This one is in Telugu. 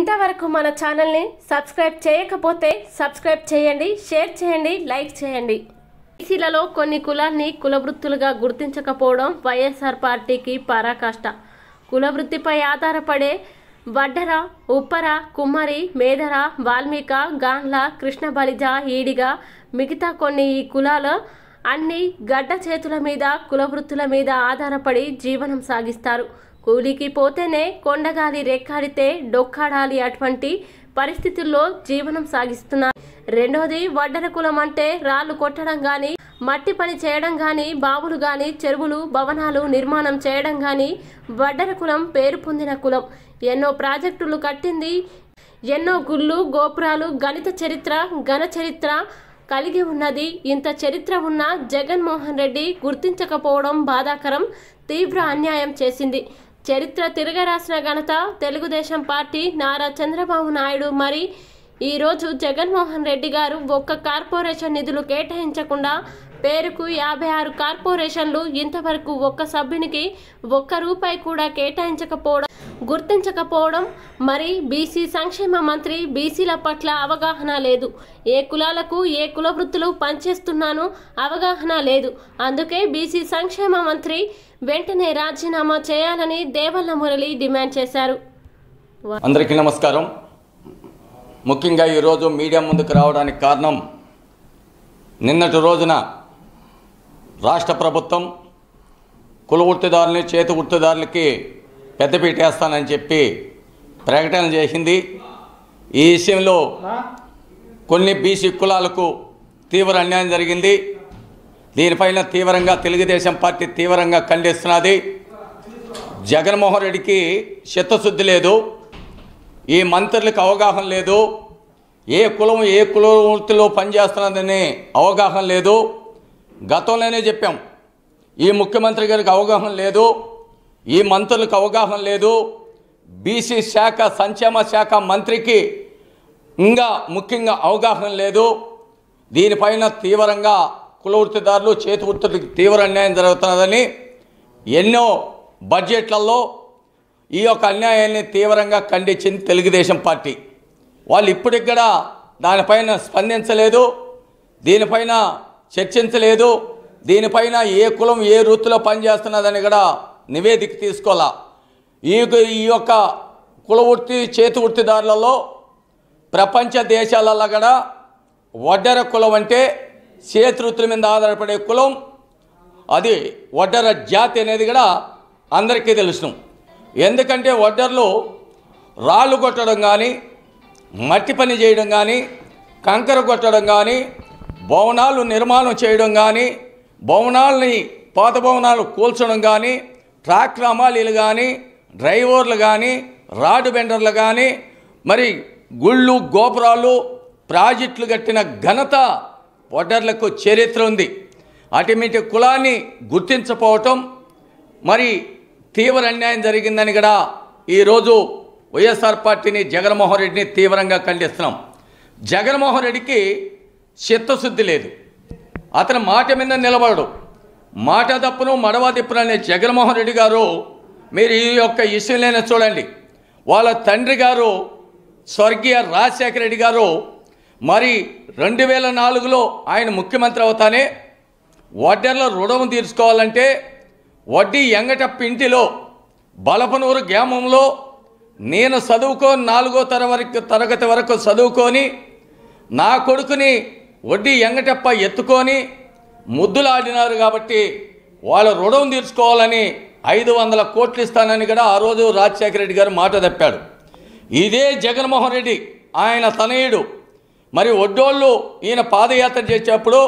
ఇంతవరకు మన ఛానల్ని సబ్స్క్రైబ్ చేయకపోతే సబ్స్క్రైబ్ చేయండి షేర్ చేయండి లైక్ చేయండి బీసీలలో కొన్ని కులాన్ని కులవృత్తులుగా గుర్తించకపోవడం వైఎస్ఆర్ పార్టీకి పరాకాష్ట కులవృత్తిపై ఆధారపడే వడ్డర ఉప్పర కుమ్మరి మేదర వాల్మీక గాండ్ల కృష్ణ బలిజ ఈడిగా మిగతా కొన్ని ఈ కులాలు అన్ని గడ్డ చేతుల మీద కులవృత్తుల మీద ఆధారపడి జీవనం సాగిస్తారు కూలికి పోతేనే కొండగాలి రెక్కాడితే డొక్కాడాలి అటువంటి పరిస్థితుల్లో జీవనం సాగిస్తున్నారు రెండోది వడ్డర కులం అంటే రాళ్లు కొట్టడం కానీ మట్టి పని చేయడం కానీ బావులు కానీ చెరువులు భవనాలు నిర్మాణం చేయడం కానీ వడ్డర కులం పేరు పొందిన కులం ఎన్నో ప్రాజెక్టులు కట్టింది ఎన్నో గుళ్ళు గోపురాలు గణిత చరిత్ర ఘన చరిత్ర కలిగి ఉన్నది ఇంత చరిత్ర ఉన్న జగన్మోహన్ రెడ్డి గుర్తించకపోవడం బాధాకరం తీవ్ర అన్యాయం చేసింది చరిత్ర తిరగరాసిన ఘనత తెలుగుదేశం పార్టీ నారా చంద్రబాబు నాయుడు మరి ఈరోజు జగన్మోహన్ రెడ్డి గారు ఒక్క కార్పొరేషన్ నిధులు కేటాయించకుండా పేరుకు యాభై ఆరు కార్పొరేషన్లు ఇంతవరకు ఒక్క సభ్యునికి ఒక్క రూపాయి కూడా కేటాయించకపోవడం గుర్తించకపోవడం మరి బీసీ సంక్షేమ మంత్రి బీసీల పట్ల అవగాహన లేదు ఏ కులాలకు ఏ కుల వృత్తులు పనిచేస్తున్నానో అవగాహన లేదు అందుకే బీసీ సంక్షేమ మంత్రి వెంటనే రాజీనామా చేయాలని దేవల్ల మురళి డిమాండ్ చేశారు అందరికీ నమస్కారం ముఖ్యంగా ఈరోజు మీడియా ముందుకు రావడానికి కారణం నిన్నటి రోజున రాష్ట్ర ప్రభుత్వం కుల వృత్తిదారులని చేతి వృత్తిదారులకి పెద్దపీటేస్తానని చెప్పి ప్రకటన చేసింది ఈ విషయంలో కొన్ని బీసీ కులాలకు తీవ్ర అన్యాయం జరిగింది దీనిపైన తీవ్రంగా తెలుగుదేశం పార్టీ తీవ్రంగా ఖండిస్తున్నది జగన్మోహన్ రెడ్డికి చిత్తశుద్ధి లేదు ఈ మంత్రులకు అవగాహన లేదు ఏ కులం ఏ కుల వృత్తిలో పనిచేస్తున్నదని అవగాహన లేదు గతంలోనే చెప్పాం ఈ ముఖ్యమంత్రి గారికి అవగాహన లేదు ఈ మంత్రులకు అవగాహన లేదు బీసీ శాఖ సంక్షేమ శాఖ మంత్రికి ఇంకా ముఖ్యంగా అవగాహన లేదు దీనిపైన తీవ్రంగా కులవృత్తిదారులు చేతి వృత్తులకు తీవ్ర అన్యాయం జరుగుతున్నదని ఎన్నో బడ్జెట్లలో ఈ యొక్క అన్యాయాన్ని తీవ్రంగా ఖండించింది తెలుగుదేశం పార్టీ వాళ్ళు ఇప్పటికి కూడా దానిపైన స్పందించలేదు దీనిపైన చర్చించలేదు దీనిపైన ఏ కులం ఏ వృత్తిలో పనిచేస్తున్నదని కూడా నివేదిక తీసుకోవాలా ఈ ఈ యొక్క కుల వృత్తి చేతి వృత్తిదారులలో ప్రపంచ దేశాలలో కూడా వడ్డెర కులం అంటే చేతివృత్తుల వృత్తుల మీద ఆధారపడే కులం అది వడ్డర జాతి అనేది కూడా అందరికీ తెలుసు ఎందుకంటే వడ్డర్లు రాళ్ళు కొట్టడం కానీ మట్టి పని చేయడం కానీ కంకర కొట్టడం కానీ భవనాలు నిర్మాణం చేయడం కానీ భవనాలని పాత భవనాలు కూల్చడం కానీ ట్రాక్టర్ అమాలీలు కానీ డ్రైవర్లు కానీ రాడ్ బెండర్లు కానీ మరి గుళ్ళు గోపురాలు ప్రాజెక్టులు కట్టిన ఘనత ఓటర్లకు చరిత్ర ఉంది అటుమిటి కులాన్ని గుర్తించపోవటం మరి తీవ్ర అన్యాయం జరిగిందని కూడా ఈరోజు వైఎస్ఆర్ పార్టీని జగన్మోహన్ రెడ్డిని తీవ్రంగా ఖండిస్తున్నాం జగన్మోహన్ రెడ్డికి చిత్తశుద్ధి లేదు అతని మాట మీద నిలబడడు మాట తప్పును మడవ తిప్పును అనే జగన్మోహన్ రెడ్డి గారు మీరు ఈ యొక్క ఇష్యూలైనా చూడండి వాళ్ళ తండ్రి గారు స్వర్గీయ రాజశేఖర రెడ్డి గారు మరి రెండు వేల నాలుగులో ఆయన ముఖ్యమంత్రి అవుతానే వడ్డర్లో రుణం తీర్చుకోవాలంటే వడ్డీ ఎంగటప్పింటిలో బలపనూరు గ్రామంలో నేను చదువుకో నాలుగో తరవరకు తరగతి వరకు చదువుకొని నా కొడుకుని వడ్డీ ఎంగటప్ప ఎత్తుకొని ముద్దులాడినారు కాబట్టి వాళ్ళ రుణం తీర్చుకోవాలని ఐదు వందల కోట్లు ఇస్తానని కూడా ఆ రోజు రాజశేఖర రెడ్డి గారు మాట తప్పాడు ఇదే జగన్మోహన్ రెడ్డి ఆయన తనయుడు మరి ఒడ్డోళ్ళు ఈయన పాదయాత్ర చేసేటప్పుడు